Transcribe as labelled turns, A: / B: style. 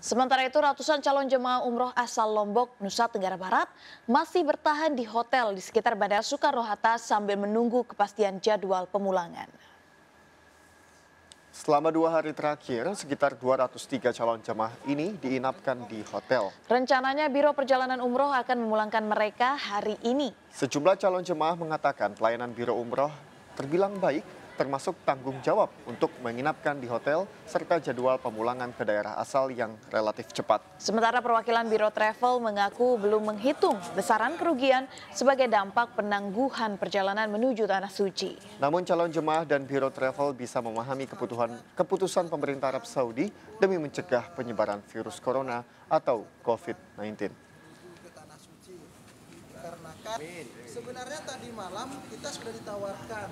A: Sementara itu ratusan calon jemaah umroh asal Lombok, Nusa Tenggara Barat masih bertahan di hotel di sekitar Bandara Soekarno-Hatta sambil menunggu kepastian jadwal pemulangan.
B: Selama dua hari terakhir, sekitar 203 calon jemaah ini diinapkan di hotel.
A: Rencananya Biro Perjalanan Umroh akan memulangkan mereka hari ini.
B: Sejumlah calon jemaah mengatakan pelayanan Biro Umroh terbilang baik termasuk tanggung jawab untuk menginapkan di hotel serta jadwal pemulangan ke daerah asal yang relatif cepat.
A: Sementara perwakilan Biro Travel mengaku belum menghitung besaran kerugian sebagai dampak penangguhan perjalanan menuju Tanah Suci.
B: Namun calon jemaah dan Biro Travel bisa memahami kebutuhan keputusan pemerintah Arab Saudi demi mencegah penyebaran virus corona atau COVID-19 sebenarnya tadi malam kita sudah ditawarkan